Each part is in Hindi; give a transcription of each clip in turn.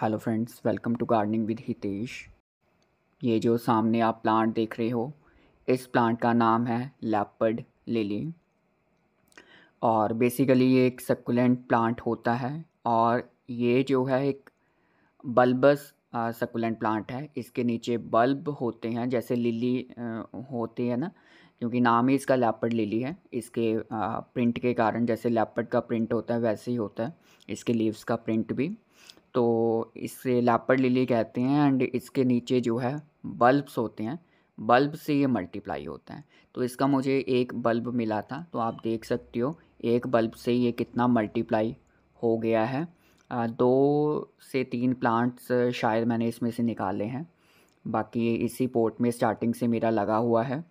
hello friends welcome to gardening with Hitesh ये जो सामने आप प्लांट देख रहे हो इस प्लांट का नाम है लैपड लिली और बेसिकली ये एक सकुलेंट प्लांट होता है और ये जो है एक बल्बस सकुलेंट प्लांट है इसके नीचे बल्ब होते हैं जैसे लिली होती है ना क्योंकि नाम ही इसका लैपड लिली है इसके प्रिंट के कारण जैसे लैपड का प्रिंट होता है वैसे ही होता है इसके लीव्स का प्रिंट भी तो इसे लापड़ लिली कहते हैं एंड इसके नीचे जो है बल्ब्स होते हैं बल्ब से ये मल्टीप्लाई होते हैं तो इसका मुझे एक बल्ब मिला था तो आप देख सकते हो एक बल्ब से ये कितना मल्टीप्लाई हो गया है दो से तीन प्लांट्स शायद मैंने इसमें से निकाले हैं बाकी इसी पोर्ट में स्टार्टिंग से मेरा लगा हुआ है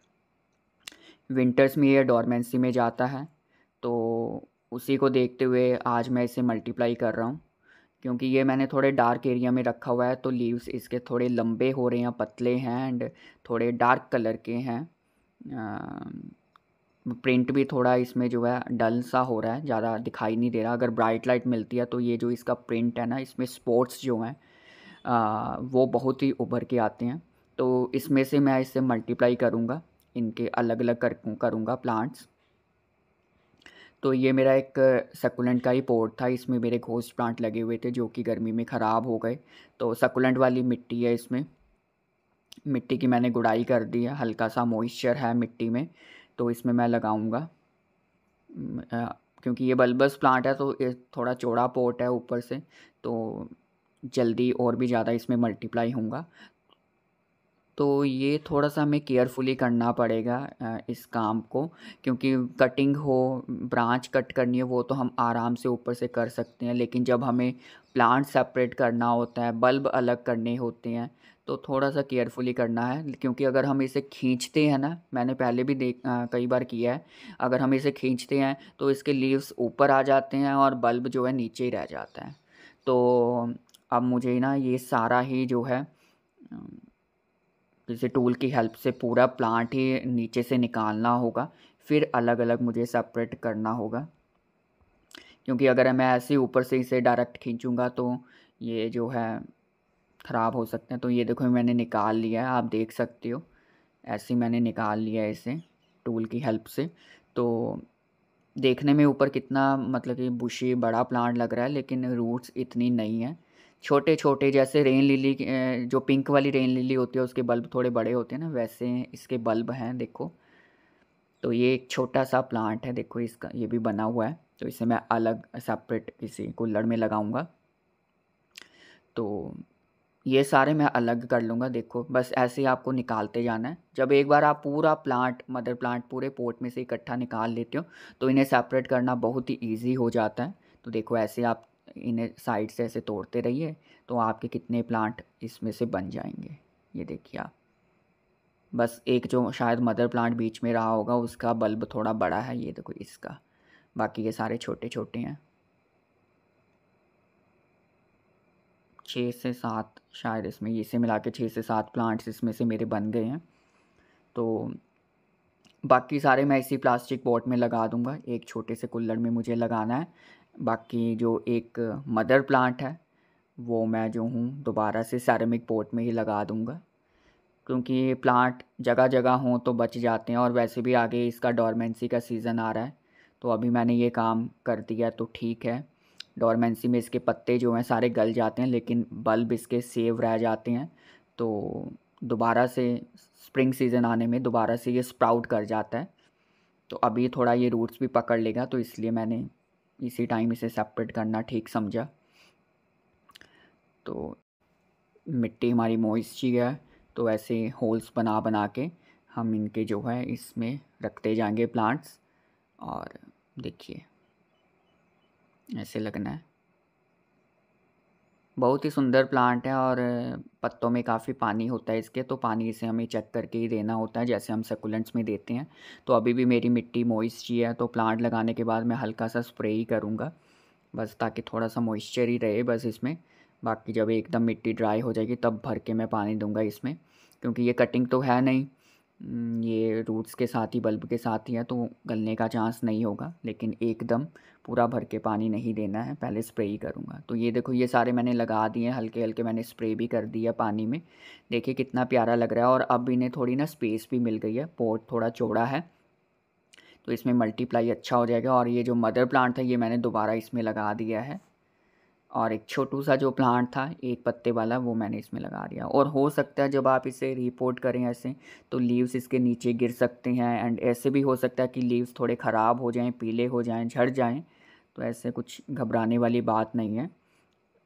विंटर्स में ये डॉर्मेंसी में जाता है तो उसी को देखते हुए आज मैं इसे मल्टीप्लाई कर रहा हूँ क्योंकि ये मैंने थोड़े डार्क एरिया में रखा हुआ है तो लीव्स इसके थोड़े लंबे हो रहे हैं पतले हैं एंड थोड़े डार्क कलर के हैं प्रिंट भी थोड़ा इसमें जो है डल सा हो रहा है ज़्यादा दिखाई नहीं दे रहा अगर ब्राइट लाइट मिलती है तो ये जो इसका प्रिंट है ना इसमें स्पोर्ट्स जो हैं वो बहुत ही उभर के आते हैं तो इसमें से मैं इसे मल्टीप्लाई करूँगा इनके अलग अलग कर करूँगा प्लांट्स तो ये मेरा एक सकुलेंट का ही पोर्ट था इसमें मेरे घोस्ट प्लांट लगे हुए थे जो कि गर्मी में ख़राब हो गए तो सकुलेंट वाली मिट्टी है इसमें मिट्टी की मैंने गुड़ाई कर दी है हल्का सा मॉइस्चर है मिट्टी में तो इसमें मैं लगाऊंगा क्योंकि ये बल्बस प्लांट है तो ये थोड़ा चौड़ा पोर्ट है ऊपर से तो जल्दी और भी ज़्यादा इसमें मल्टीप्लाई होंगे तो ये थोड़ा सा हमें केयरफुली करना पड़ेगा इस काम को क्योंकि कटिंग हो ब्रांच कट करनी है वो तो हम आराम से ऊपर से कर सकते हैं लेकिन जब हमें प्लांट सेपरेट करना होता है बल्ब अलग करने होते हैं तो थोड़ा सा केयरफुली करना है क्योंकि अगर हम इसे खींचते हैं ना मैंने पहले भी देख आ, कई बार किया है अगर हम इसे खींचते हैं तो इसके लीव्स ऊपर आ जाते हैं और बल्ब जो है नीचे ही रह जाता है तो अब मुझे ना ये सारा ही जो है किसी टूल की हेल्प से पूरा प्लांट ही नीचे से निकालना होगा फिर अलग अलग मुझे सेपरेट करना होगा क्योंकि अगर मैं ऐसे ही ऊपर से इसे डायरेक्ट खींचूँगा तो ये जो है ख़राब हो सकते हैं तो ये देखो मैंने निकाल लिया है आप देख सकते हो ऐसे मैंने निकाल लिया है इसे टूल की हेल्प से तो देखने में ऊपर कितना मतलब कि बुशी बड़ा प्लांट लग रहा है लेकिन रूट्स इतनी नहीं है छोटे छोटे जैसे रेन लिली जो पिंक वाली रेन लिली होती है उसके बल्ब थोड़े बड़े होते हैं ना वैसे इसके बल्ब हैं देखो तो ये एक छोटा सा प्लांट है देखो इसका ये भी बना हुआ है तो इसे मैं अलग सेपरेट किसी कुल्लड़ में लगाऊंगा तो ये सारे मैं अलग कर लूँगा देखो बस ऐसे ही आपको निकालते जाना है जब एक बार आप पूरा प्लांट मदर प्लांट पूरे पोर्ट में से इकट्ठा निकाल लेते हो तो इन्हें सेपरेट करना बहुत ही ईजी हो जाता है तो देखो ऐसे आप इन्हें साइड से ऐसे तोड़ते रहिए तो आपके कितने प्लांट इसमें से बन जाएंगे ये देखिए आप बस एक जो शायद मदर प्लांट बीच में रहा होगा उसका बल्ब थोड़ा बड़ा है ये देखो इसका बाकी ये सारे छोटे छोटे हैं छः से सात शायद इसमें इसे मिला के छः से सात प्लांट्स इसमें से मेरे बन गए हैं तो बाकी सारे मैं इसी प्लास्टिक पॉट में लगा दूंगा एक छोटे से कुल्लड़ में मुझे लगाना है बाकी जो एक मदर प्लांट है वो मैं जो हूँ दोबारा से सैरमिक पोट में ही लगा दूँगा क्योंकि प्लांट जगह जगह हों तो बच जाते हैं और वैसे भी आगे इसका डॉर्मेंसी का सीज़न आ रहा है तो अभी मैंने ये काम कर दिया तो ठीक है डॉर्मेंसी में इसके पत्ते जो हैं सारे गल जाते हैं लेकिन बल्ब इसके सेव रह जाते हैं तो दोबारा से स्प्रिंग सीज़न आने में दोबारा से ये स्प्राउट कर जाता है तो अभी थोड़ा ये रूट्स भी पकड़ लेगा तो इसलिए मैंने इसी टाइम इसे सेपरेट करना ठीक समझा तो मिट्टी हमारी मोइस्ची है तो ऐसे होल्स बना बना के हम इनके जो है इसमें रखते जाएंगे प्लांट्स और देखिए ऐसे लगना है बहुत ही सुंदर प्लांट है और पत्तों में काफ़ी पानी होता है इसके तो पानी इसे हमें चेक करके ही देना होता है जैसे हम सकुलेंट्स में देते हैं तो अभी भी मेरी मिट्टी मोइस्ट ही है तो प्लांट लगाने के बाद मैं हल्का सा स्प्रे ही करूँगा बस ताकि थोड़ा सा मॉइस्चर ही रहे बस इसमें बाकी जब एकदम मिट्टी ड्राई हो जाएगी तब भर के मैं पानी दूंगा इसमें क्योंकि ये कटिंग तो है नहीं हम्म, ये रूट्स के साथ ही बल्ब के साथ ही है तो गलने का चांस नहीं होगा लेकिन एकदम पूरा भर के पानी नहीं देना है पहले स्प्रे ही करूँगा तो ये देखो ये सारे मैंने लगा दिए हल्के हल्के मैंने स्प्रे भी कर दिया पानी में देखिए कितना प्यारा लग रहा है और अब इन्हें थोड़ी ना स्पेस भी मिल गई है पोर्ट थोड़ा चौड़ा है तो इसमें मल्टीप्लाई अच्छा हो जाएगा और ये जो मदर प्लांट है ये मैंने दोबारा इसमें लगा दिया है और एक छोटू सा जो प्लांट था एक पत्ते वाला वो मैंने इसमें लगा दिया और हो सकता है जब आप इसे रिपोर्ट करें ऐसे तो लीव्स इसके नीचे गिर सकते हैं एंड ऐसे भी हो सकता है कि लीव्स थोड़े ख़राब हो जाएं पीले हो जाएं झड़ जाएं तो ऐसे कुछ घबराने वाली बात नहीं है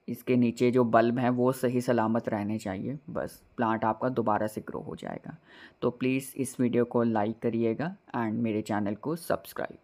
इसके नीचे जो बल्ब हैं वो सही सलामत रहने चाहिए बस प्लांट आपका दोबारा से ग्रो हो जाएगा तो प्लीज़ इस वीडियो को लाइक करिएगा एंड मेरे चैनल को सब्सक्राइब